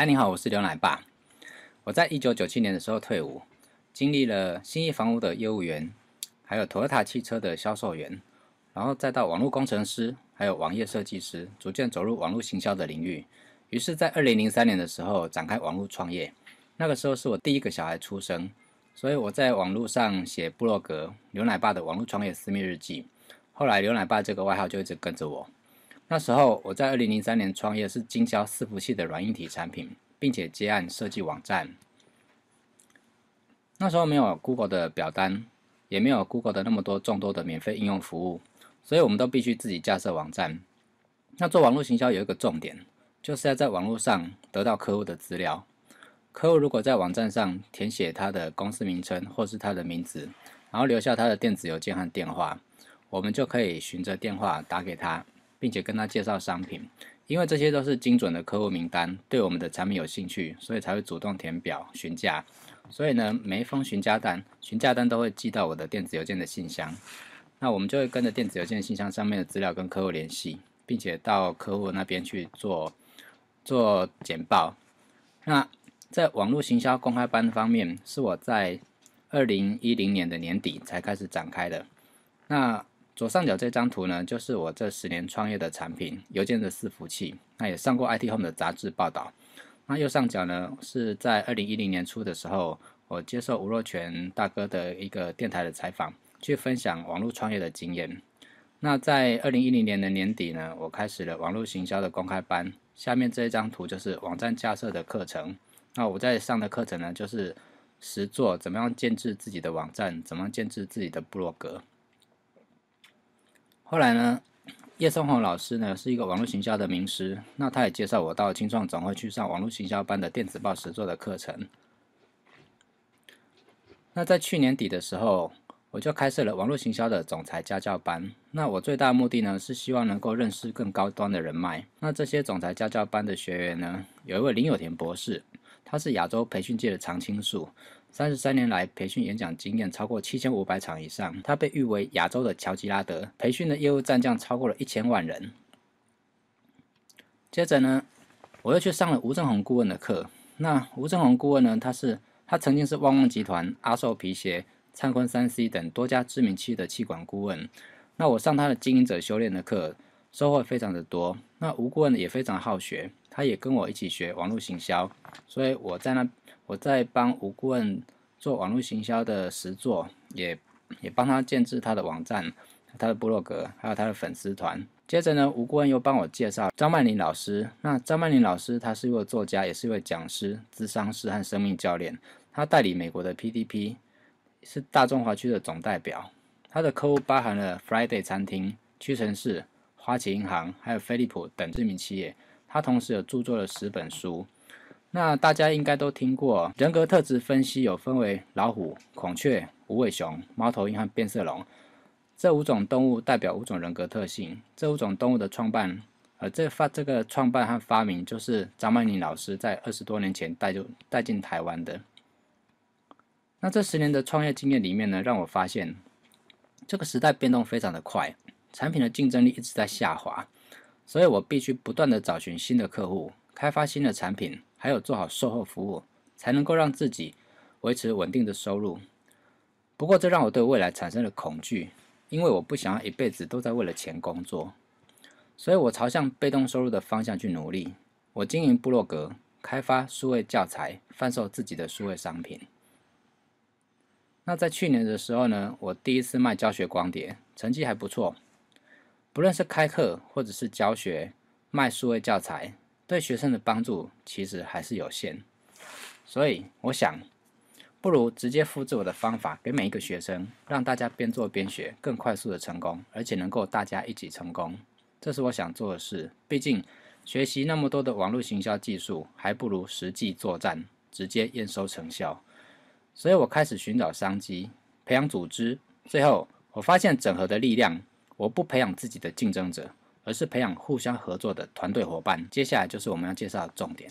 嗨，你好，我是刘奶爸。我在一九九七年的时候退伍，经历了新亿房屋的业务员，还有 Toyota 汽车的销售员，然后再到网络工程师，还有网页设计师，逐渐走入网络行销的领域。于是，在二零零三年的时候，展开网络创业。那个时候是我第一个小孩出生，所以我在网络上写部落格“刘奶爸”的网络创业私密日记。后来“刘奶爸”这个外号就一直跟着我。那时候我在二零零三年创业，是经销伺服器的软硬体产品，并且接案设计网站。那时候没有 Google 的表单，也没有 Google 的那么多众多的免费应用服务，所以我们都必须自己架设网站。那做网络行销有一个重点，就是要在网络上得到客户的资料。客户如果在网站上填写他的公司名称或是他的名字，然后留下他的电子邮件和电话，我们就可以循着电话打给他。并且跟他介绍商品，因为这些都是精准的客户名单，对我们的产品有兴趣，所以才会主动填表询价。所以呢，每一封询价单、询价单都会寄到我的电子邮件的信箱。那我们就会跟着电子邮件信箱上面的资料跟客户联系，并且到客户那边去做做简报。那在网络行销公开班方面，是我在二零一零年的年底才开始展开的。那左上角这张图呢，就是我这十年创业的产品邮件的伺服器，那也上过 IT Home 的杂志报道。那右上角呢，是在二零一零年初的时候，我接受吴若权大哥的一个电台的采访，去分享网络创业的经验。那在二零一零年的年底呢，我开始了网络行销的公开班。下面这一张图就是网站架设的课程。那我在上的课程呢，就是实做怎么样建制自己的网站，怎么样建制自己的部落格。后来呢，叶松宏老师呢是一个网络行销的名师，那他也介绍我到青创总会去上网络行销班的电子报实做的课程。那在去年底的时候，我就开设了网络行销的总裁家教班。那我最大的目的呢是希望能够认识更高端的人脉。那这些总裁家教班的学员呢，有一位林有田博士。他是亚洲培训界的常青树，三十三年来培训演讲经验超过七千五百场以上。他被誉为亚洲的乔吉拉德，培训的业务战将超过了一千万人。接着呢，我又去上了吴正红顾问的课。那吴正红顾问呢，他是他曾经是旺旺集团、阿寿皮鞋、灿坤三 C 等多家知名企业的气管顾问。那我上他的《经营者修炼》的课，收获非常的多。那吴顾问也非常好学。他也跟我一起学网络行销，所以我在那我在帮吴顾问做网络行销的实作，也也帮他建制他的网站、他的部落格，还有他的粉丝团。接着呢，吴顾问又帮我介绍张曼玲老师。那张曼玲老师，他是一位作家，也是一位讲师、智商师和生命教练。他代理美国的 PDP，是大中华区的总代表。他的客户包含了 Friday 餐厅、屈臣氏、花旗银行，还有飞利浦等知名企业。他同时有著作了十本书，那大家应该都听过人格特质分析，有分为老虎、孔雀、无尾熊、猫头鹰和变色龙这五种动物代表五种人格特性。这五种动物的创办，呃，这发这个创办和发明就是张曼妮老师在二十多年前带入带进台湾的。那这十年的创业经验里面呢，让我发现这个时代变动非常的快，产品的竞争力一直在下滑。所以我必须不断的找寻新的客户，开发新的产品，还有做好售后服务，才能够让自己维持稳定的收入。不过这让我对未来产生了恐惧，因为我不想要一辈子都在为了钱工作。所以我朝向被动收入的方向去努力。我经营部落格，开发数位教材，贩售自己的数位商品。那在去年的时候呢，我第一次卖教学光碟，成绩还不错。不论是开课或者是教学、卖数位教材，对学生的帮助其实还是有限。所以我想，不如直接复制我的方法给每一个学生，让大家边做边学，更快速的成功，而且能够大家一起成功。这是我想做的事。毕竟学习那么多的网络行销技术，还不如实际作战，直接验收成效。所以我开始寻找商机，培养组织。最后我发现整合的力量。我不培养自己的竞争者，而是培养互相合作的团队伙伴。接下来就是我们要介绍的重点。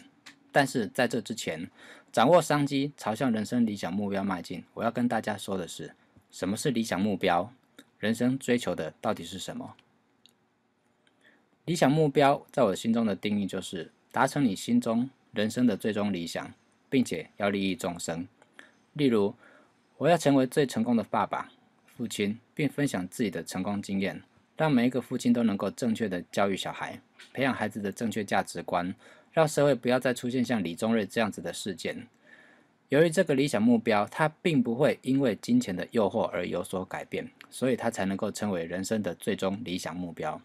但是在这之前，掌握商机，朝向人生理想目标迈进。我要跟大家说的是，什么是理想目标？人生追求的到底是什么？理想目标在我心中的定义就是达成你心中人生的最终理想，并且要利益众生。例如，我要成为最成功的爸爸。父亲，并分享自己的成功经验，让每一个父亲都能够正确的教育小孩，培养孩子的正确价值观，让社会不要再出现像李宗瑞这样子的事件。由于这个理想目标，他并不会因为金钱的诱惑而有所改变，所以他才能够成为人生的最终理想目标。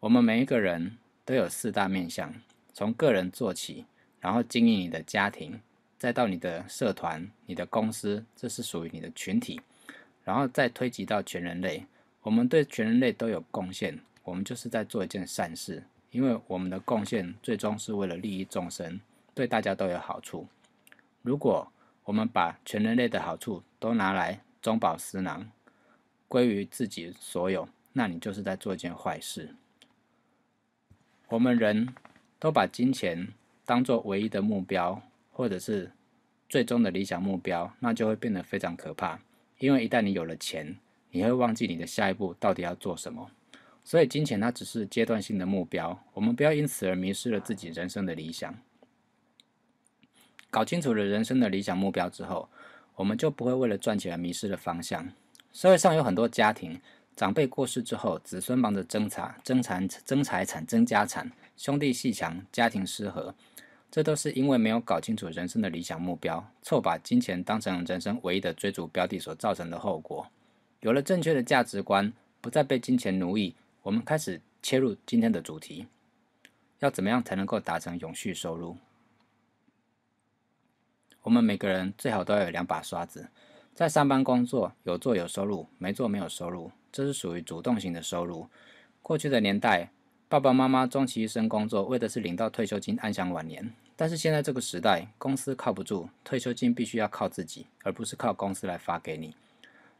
我们每一个人都有四大面向，从个人做起，然后经营你的家庭，再到你的社团、你的公司，这是属于你的群体。然后再推及到全人类，我们对全人类都有贡献，我们就是在做一件善事，因为我们的贡献最终是为了利益众生，对大家都有好处。如果我们把全人类的好处都拿来中饱私囊，归于自己所有，那你就是在做一件坏事。我们人都把金钱当做唯一的目标，或者是最终的理想目标，那就会变得非常可怕。因为一旦你有了钱，你会忘记你的下一步到底要做什么。所以，金钱它只是阶段性的目标，我们不要因此而迷失了自己人生的理想。搞清楚了人生的理想目标之后，我们就不会为了赚钱而迷失了方向。社会上有很多家庭，长辈过世之后，子孙忙着争产、争产、争财产、争家产，兄弟戏强，家庭失和。这都是因为没有搞清楚人生的理想目标，错把金钱当成人生唯一的追逐标的所造成的后果。有了正确的价值观，不再被金钱奴役，我们开始切入今天的主题：要怎么样才能够达成永续收入？我们每个人最好都要有两把刷子，在上班工作有做有收入，没做没有收入，这是属于主动型的收入。过去的年代，爸爸妈妈终其一生工作，为的是领到退休金，安享晚年。但是现在这个时代，公司靠不住，退休金必须要靠自己，而不是靠公司来发给你。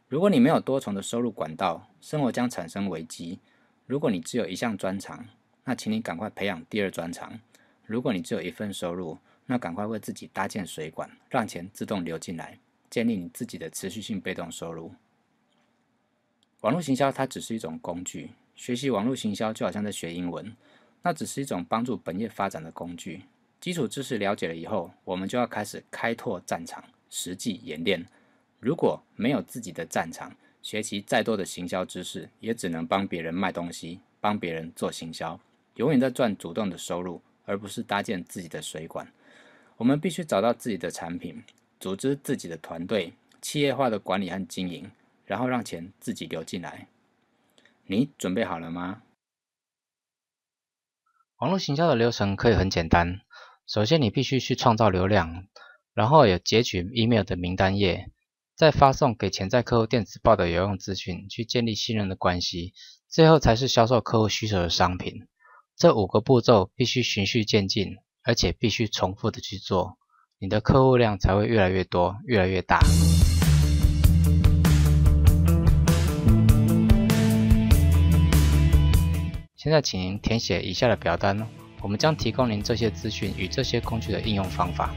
如果你没有多重的收入管道，生活将产生危机。如果你只有一项专长，那请你赶快培养第二专长。如果你只有一份收入，那赶快为自己搭建水管，让钱自动流进来，建立你自己的持续性被动收入。网络行销它只是一种工具，学习网络行销就好像在学英文，那只是一种帮助本业发展的工具。基础知识了解了以后，我们就要开始开拓战场，实际演练。如果没有自己的战场，学习再多的行销知识，也只能帮别人卖东西，帮别人做行销，永远在赚主动的收入，而不是搭建自己的水管。我们必须找到自己的产品，组织自己的团队，企业化的管理和经营，然后让钱自己流进来。你准备好了吗？网络行销的流程可以很简单。首先，你必须去创造流量，然后有截取 email 的名单页，再发送给潜在客户电子报的有用资讯，去建立信任的关系，最后才是销售客户需求的商品。这五个步骤必须循序渐进，而且必须重复的去做，你的客户量才会越来越多，越来越大。现在，请您填写以下的表单哦。我们将提供您这些资讯与这些工具的应用方法。